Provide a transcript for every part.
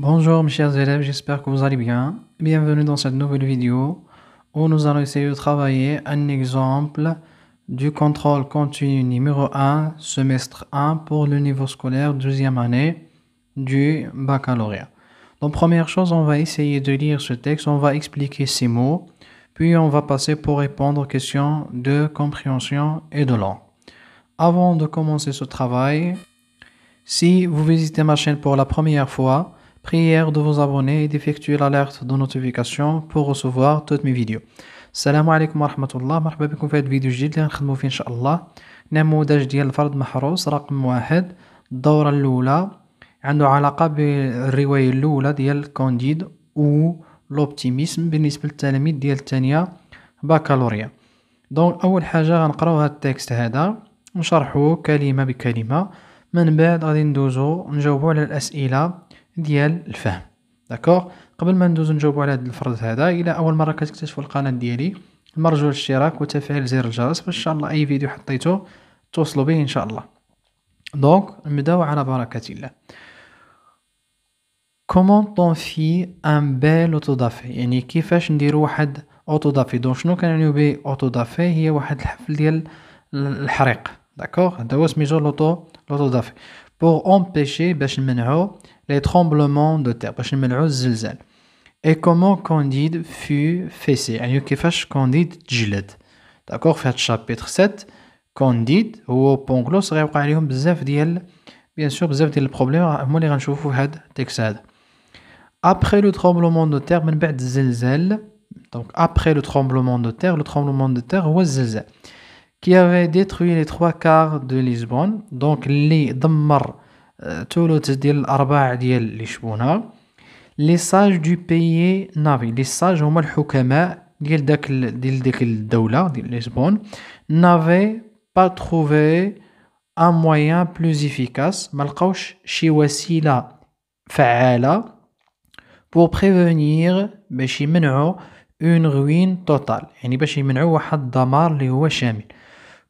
Bonjour mes chers élèves, j'espère que vous allez bien. Bienvenue dans cette nouvelle vidéo où nous allons essayer de travailler un exemple du contrôle continu numéro 1, semestre 1 pour le niveau scolaire deuxième année du baccalauréat. Donc première chose, on va essayer de lire ce texte, on va expliquer ces mots, puis on va passer pour répondre aux questions de compréhension et de langue. Avant de commencer ce travail, si vous visitez ma chaîne pour la première fois, Prière de vous abonner et d'effectuer l'alerte de notification pour recevoir toutes mes vidéos. السلام عليكم ورحمة الله مرحبا بكم في هذا الفيديو الجديد اللي غنخدمو فيه ان شاء الله نموذج ديال الفرد محروس رقم واحد الدورة الاولى عنده علاقة بالرواية الاولى ديال كونديد و لوبتيميسم بالنسبة للتلاميذ ديال الثانية بكالوريا دونك اول حاجة غنقراو هاد التكست هذا نشرحوه كلمة بكلمة من بعد غادي ندوزو نجاوبو على الاسئلة ديال الفهم داكوغ قبل ما ندوز نجاوبو على هاد الفرض هذا الى اول مره كتكتشفوا القناه ديالي المرجو الاشتراك وتفعيل زر الجرس باش ان شاء الله اي فيديو حطيته توصلوا به ان شاء الله دونك نبداو على بركه الله كومون في ان بيل اوتودافي يعني كيفاش نديرو واحد اوتودافي دونك شنو كنعنيو به اوتودافي هي واحد الحفل ديال الحريق داكوغ هذا هو سميتو لوتو دافي بوغ امبيشي باش نمنعو les tremblements de terre. Et comment Candide fut fessé Candide D'accord, fait chapitre 7, Candide ou Pangloss, bien sûr, بزاف le problème. problème, après le tremblement de terre donc après le tremblement de terre le tremblement de terre qui avait détruit les trois quarts de Lisbonne donc les تولوت ديال الارباع ديال اللي شبونها لي ساج دو بيي نافي لي ساج هما الحكماء ديال داك ديال ديك الدوله ديال ليسبون نافي با تروفي ان مويان بلوز افيكاس ما لقاوش شي وسيله فعاله بور بريفونير باش يمنعوا اون روين توتال يعني باش يمنعوا واحد الدمار اللي هو شامل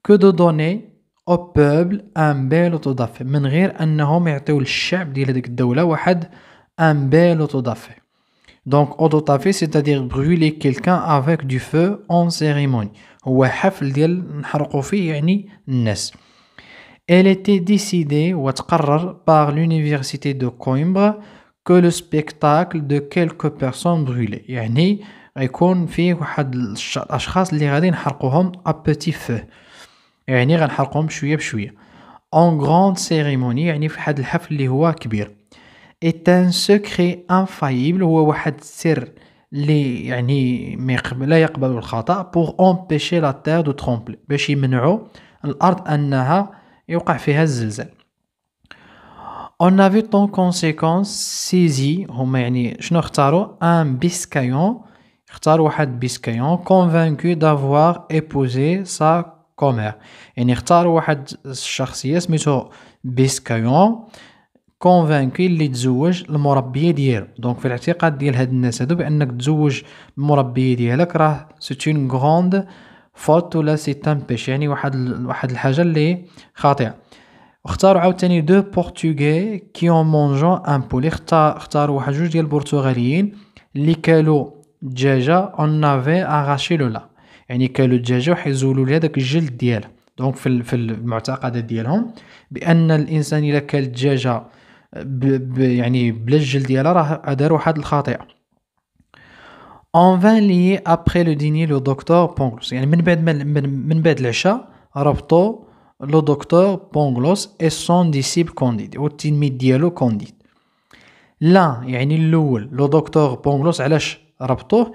كو دو دوني او بوبل ان بال تضافي من غير انهم يعطيو للشعب ديال هذيك الدوله واحد ان بال تضافي دونك سي سيتادير برولي كيلكان افيك دو فو اون سيريموني هو حفل ديال نحرقوا فيه يعني الناس Elle était décidée وتقرر par l'université de Coimbra que le spectacle de quelques personnes brûlées يعني غيكون فيه واحد الاشخاص اللي غادي نحرقوهم ا بوتي فو يعني غنحرقهم بشويه بشويه اون غروند سيريموني يعني في واحد الحفل اللي هو كبير ايت ان سيكري انفايبل هو واحد السر اللي يعني لا يقبل الخطا بور امبيشي لا تير دو ترومبل باش يمنعوا الارض انها يوقع فيها الزلزال اون افي طون كونسيكونس سيزي هما يعني شنو اختاروا ان بيسكايون اختار واحد بيسكايون كونفانكو دافوار ايبوزي سا كومير يعني اختاروا واحد الشخصيه سميتو بيسكايون كونفانكي اللي تزوج المربيه ديالو دونك في الاعتقاد ديال هاد الناس هادو بانك تزوج المربيه ديالك راه سيت اون غروند فوت ولا سي تان بيش يعني واحد واحد الحاجه اللي خاطئه اختاروا عاوتاني دو بورتوغي كي اون مونجون ان بولي اختاروا واحد جوج ديال البرتغاليين اللي كالو دجاجه اون نافي اغاشي لولا يعني كالو الدجاجه وحيزولوا ليها داك الجلد ديالها دونك في في المعتقدات ديالهم بان الانسان الا كل الدجاجه يعني بلا الجلد ديالها راه دار واحد الخطيئه اون فان لي ابري لو ديني لو دكتور بونغلوس يعني من بعد من, من بعد العشاء ربطوا لو دكتور بونغلوس اي سون ديسيب كونديد التلميذ ديالو كونديد لا يعني الاول لو دكتور بونغلوس علاش ربطوه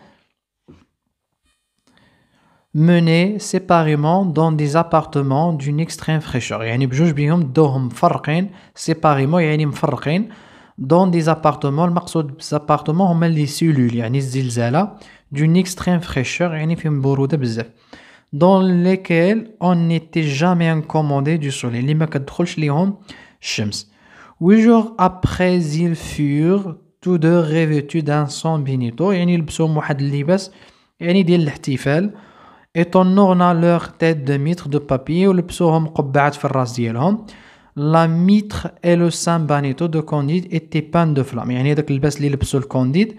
menés séparément dans des appartements d'une extrême fraîcheur. يعني بجوج بيهم دوهم مفرقين séparément يعني مفرقين dans des appartements المقصود بالappartements هما لي سيلول يعني الزلزالة d'une extrême fraîcheur يعني فيهم برودة بزاف dans lesquels on n'était jamais incommodé du soleil اللي ما كتدخلش ليهم الشمس huit jours après ils furent tous deux revêtus d'un son bénito يعني لبسوا واحد اللباس يعني ديال الاحتفال ايطنغنا لوغ تيت دو ميتر دو بابي ولبسوهم قبعات في الراس ديالهم لا ميتر اي لو سان بانيتو دو كونديد ايتي بان دو فلام يعني داك اللباس اللي لبسو الكونديد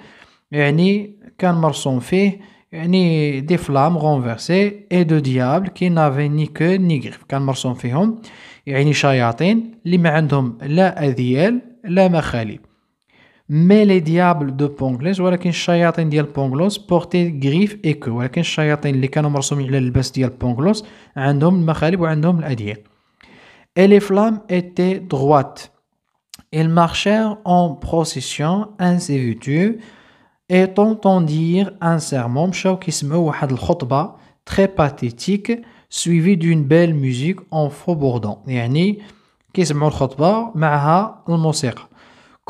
يعني كان مرسوم فيه يعني دي فلام غونفيرسي اي دو ديابل كي نافي ني كو ني غريف كان مرسوم فيهم يعني شياطين اللي ما عندهم لا اذيال لا مخالب mais les diables de Ponglès, ou les chayatins portaient griffes et queues. les chayatins, les canons les Et les flammes étaient droites. Ils marchèrent en procession, ainsi et et entendirent un sermon, très pathétique, suivi d'une belle musique en faux bourdon. maha, musique.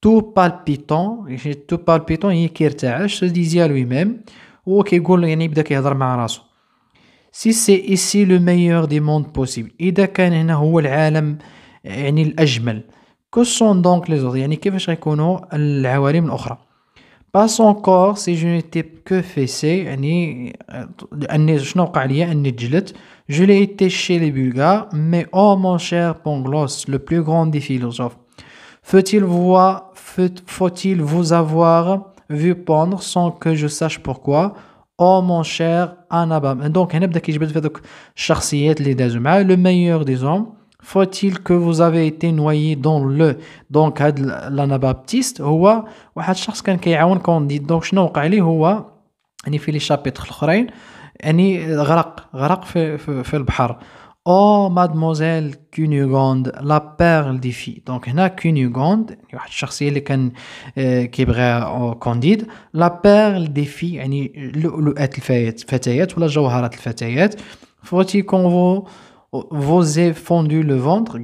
tout palpitant, tout palpitant, il se disait à lui-même, Gol, Si c'est ici le meilleur des mondes possible, et a connu le monde le plus beau. Que sont donc les autres Ainsi je Pas encore. Si je n'étais que c'est je pas Je l'ai été chez les Bulgares, mais oh mon cher Pangloss, le plus grand des philosophes. Faut-il vous avoir vu pendre sans que je sache pourquoi Oh mon cher Anabam. Donc, le meilleur des hommes. Faut-il que vous avez été noyé dans le donc l'anabaptiste ou à ou à chaque qui a un candidat donc je n'en ai pas ou à ni fait les chapitres l'ukraine ni grec grec fait fait Oh, mademoiselle Cunugonde, la perle des filles. Donc, il y a Cunugonde, une personne euh, qui est vraie euh, Candide, la perle des filles, yani, l'oulouet de la fête, ou la jouhara de la fête. Faut-il qu'on vous, vous ait fondu le ventre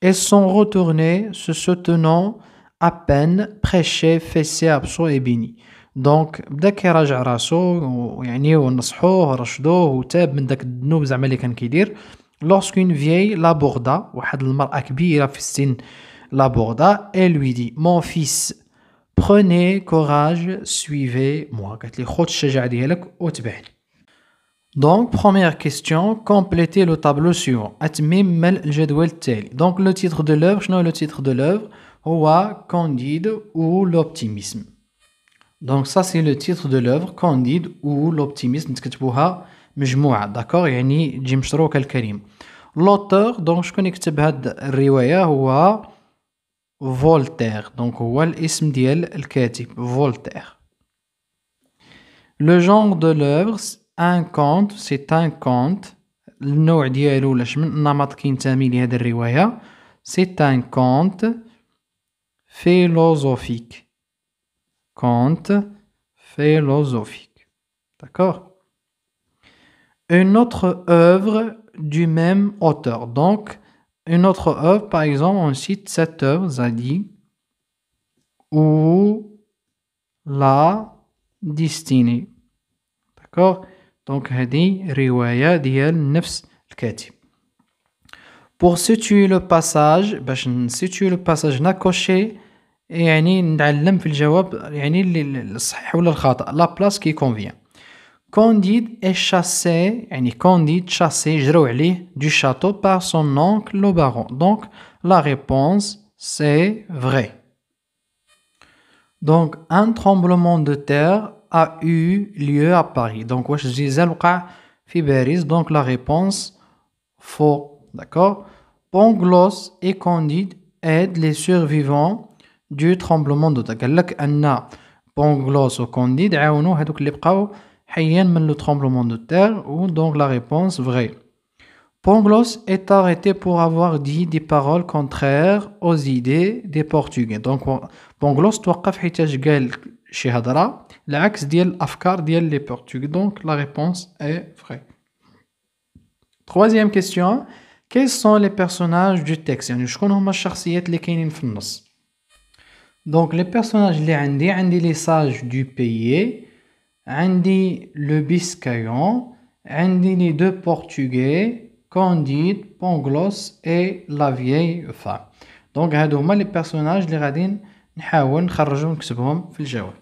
Elles sont retournées, se soutenant à peine, prêchées, fessées, absorbées et bénies. Donc dakay raj ou rasou yani w nsahouh rashdouh w tab men dak dnoub zema li kan kaydir lorsqu'une vieille la bourda wahd l'mra kbira fi ssen la bourda elle dit mon fils prenez courage suivez moi katli khouj shja3 dialek w tba Donc première question complétez le tableau suivant atmimmal jadwal tali Donc le titre de l'oeuvre شنو le titre de l'oeuvre huwa Candide ou l'optimisme دونك سا سي لو تيتر دو l'œuvre Candide ou لوبتيميست نكتبوها مجموعة داكور يعني تجي مشروكة الكريم لوتور دونك شكون يكتب هاد الرواية هو فولتير دونك هو الاسم ديال الكاتب فولتير لو جونغ دو لوفر ان كونت سي ان كونت النوع ديالو لاش من النمط كينتمي لهاد الرواية سي ان كونت فيلوزوفيك Philosophique. D'accord Une autre œuvre du même auteur. Donc, une autre œuvre, par exemple, on cite cette œuvre, Zadi, ou la destinée. D'accord Donc, Hadi, Riwaya, Diel, Nefs, Kati. Pour situer le passage, ben, situer le passage, n'a et il y a une place qui convient. Candide chassé du château par son oncle, le baron. Donc, la réponse, c'est vrai. Donc, un tremblement de terre a eu lieu à Paris. Donc, la réponse, faux. D'accord Pangloss et Candide aident les survivants du tremblement de terre. قال لك ان بونغلوس وكونديد عاونوا هذوك اللي بقاو حيين من لو tremblement de terre donc la réponse vraie. Pangloss est arrêté pour avoir dit des paroles contraires aux idées des Portugais. Donc Pangloss توقف حيت قال شي Le العكس ديال الافكار ديال les Portugais. Donc la réponse est vraie. Troisième question, quels sont les personnages du texte يعني شكون هما الشخصيات اللي كاينين في donc les personnages les عندي عندي les sages du pays, عندي le biscayon, عندي les deux portugais, Candide, Pangloss et la vieille femme. Donc les personnages les غادي نحاول في الجواب.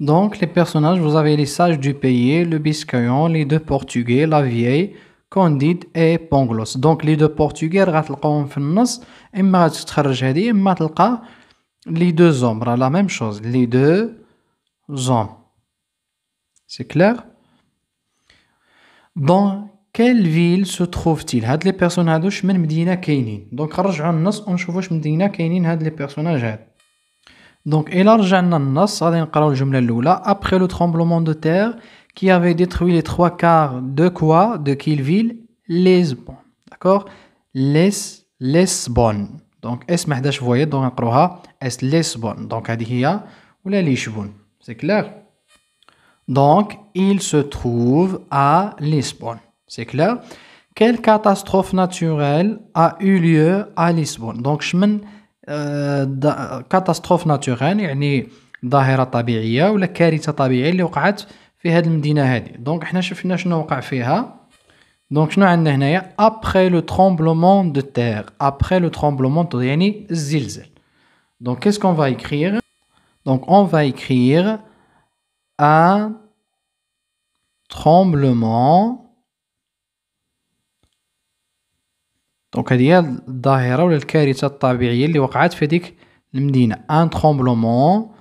Donc les personnages, vous avez les sages du pays, le biscayon, les deux portugais, la vieille, Candide et Pangloss. Donc les deux portugais غتلقاهم في النص, اما غتخرج هذه les deux hommes, la même chose, les deux hommes. C'est clair Dans quelle ville se trouve-t-il Had les personnages من Medina كاينين. Donc رجعوا النص on واش Medina كاينين Had les personnages Donc إلا رجعنا النص غادي نقراو الجملة après le tremblement de terre qui avait détruit les trois quarts de quoi De quelle ville Lesbon. D'accord Les دونك اس ما حداش فويد دونك نقروها اس ليسبون دونك هذه هي ولا ليشبون سي كلير دونك il se trouve à Lisbonne سي كلير quelle catastrophe naturelle a eu lieu à Lisbonne دونك شمن كاتاستروف ناتوريل يعني ظاهره طبيعيه ولا كارثه طبيعيه اللي وقعت في هذه المدينه هذه دونك حنا شفنا شنو وقع فيها Donc, nous avons هنايا après le tremblement de terre, après le tremblement de يعني zilzel. Donc, qu'est-ce qu'on va écrire Donc, on va écrire un tremblement. Donc, il y a qui a وقعت في هذيك المدينة. Un tremblement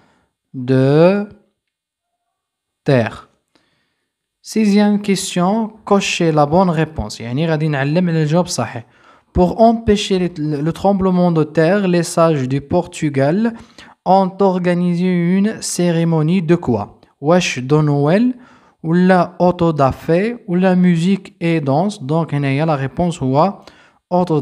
de terre. Sixième question, cochez la bonne réponse. Pour empêcher le tremblement de terre, les sages du Portugal ont organisé une cérémonie de quoi Wesh de Noël ou la auto ou la musique et danse. Donc, il y a la réponse ou auto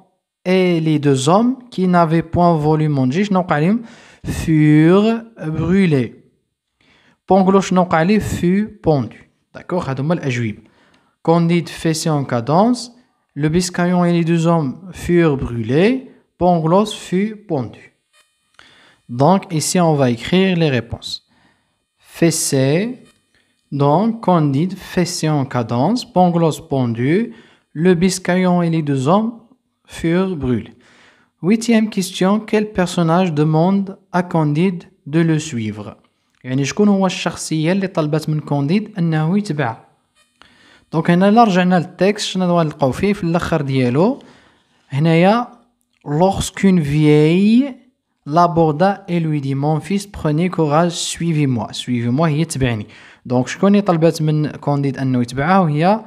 et les deux hommes qui n'avaient point voulu manger furent brûlés. pas Nokali fut pendu. D'accord Condit fessé en cadence, le biscaillon et les deux hommes furent brûlés, Ponglos fut pendu. Donc ici on va écrire les réponses. Fessé, donc Candide fessé en cadence, Ponglos pendu, le biscaillon et les deux hommes furent brûlés. Huitième question, quel personnage demande à Candide de le suivre يعني شكون هو الشخصية اللي طلبت من كونديد أنه يتبع دونك هنا un رجعنا للتكست شنو a فيه في il y a « lorsqu'une vieille l'aborda et lui dit mon fils prenez courage suivez-moi suivez-moi هي تبعني دونك شكون اللي طلبت من كونديد Il y a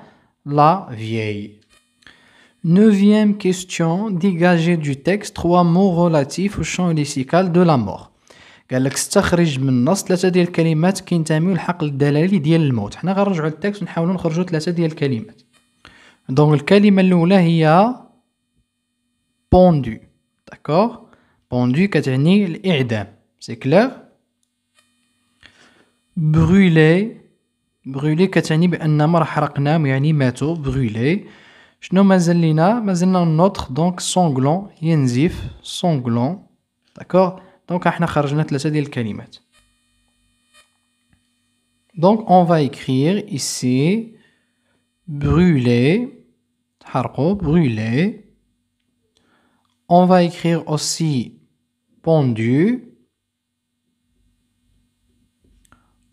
la vieille. Neuvième question, dégager du texte trois mots relatifs au champ lexical de la mort. قال لك استخرج من النص ثلاثه ديال الكلمات كينتميو للحقل الدلالي ديال الموت حنا غنرجعوا للتكست ونحاولوا نخرجوا ثلاثه ديال الكلمات دونك الكلمه الاولى هي بوندو داكور بوندو كتعني الاعدام سي كلير برولي برولي كتعني بان مر حرقناهم يعني ماتوا برولي شنو مازال لينا مازلنا نوتر دونك سونغلون ينزف سونغلون داكور دونك احنا خرجنا ثلاثه ديال الكلمات دونك اون فا ايكرير ici brûler تحرقوا brûler on va écrire aussi pendu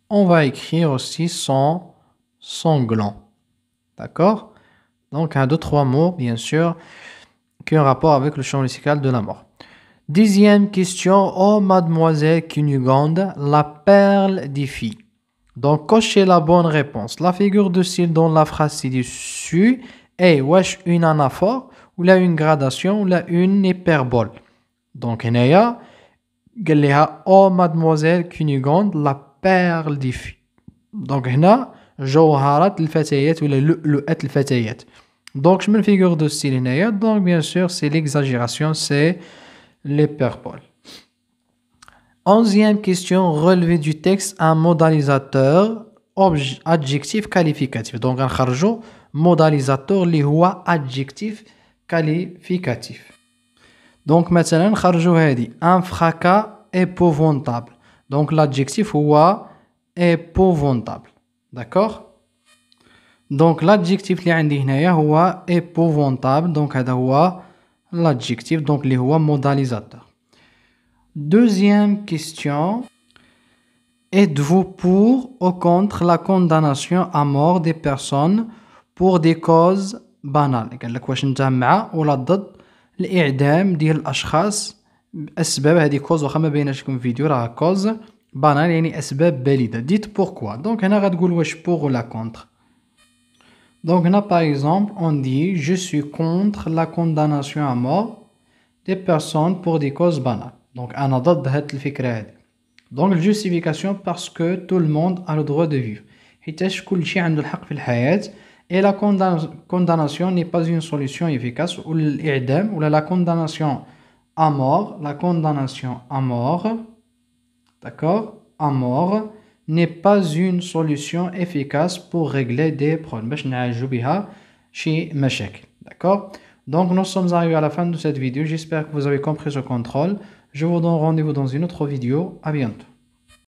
on va écrire aussi sans sanglant d'accord donc un, deux, trois mots, bien sûr, qui ont rapport avec le chant lexical de la mort. Dixième question, oh mademoiselle Cunugonde, la perle des filles. Donc cochez la bonne réponse. La figure de style dans la phrase ci-dessus est wesh une anaphore ou là une gradation ou là une hyperbole. Donc هنايا قال oh mademoiselle Cunugonde, la perle des filles. Donc هنا donc, je me figure de دونك شمن فيغور دو ستيل c'est دونك بيان C'est سي Onzième question, Relevé du texte un modalisateur adjectif qualificatif. Donc, un charjo modalisateur, li huwa adjectif qualificatif. Donc, maintenant, a dit un fracas épouvantable. Donc, l'adjectif huwa épouvantable. D'accord Donc l'adjectif li عندي هنايا est « épouvantable. Donc هذا l'adjectif donc اللي هو modalisateur. Deuxième question. Êtes-vous pour ou contre la condamnation à mort des personnes pour des causes banales لك واش banal يعني raisons بالدة dites pourquoi donc on غتقول واش pour ou la contre donc par exemple on dit je suis contre la condamnation à mort des personnes pour des causes banales donc أنا ضد cette الفكرة donc justification parce que tout le monde a le droit de vivre et la condamnation n'est pas une solution efficace ou ou la condamnation à mort la condamnation à mort d'accord, à n'est pas une solution efficace pour régler des problèmes. Bah, hein, d'accord Donc nous sommes arrivés à la fin de cette vidéo. J'espère que vous avez compris ce contrôle. Je vous donne rendez-vous dans une autre vidéo. À bientôt.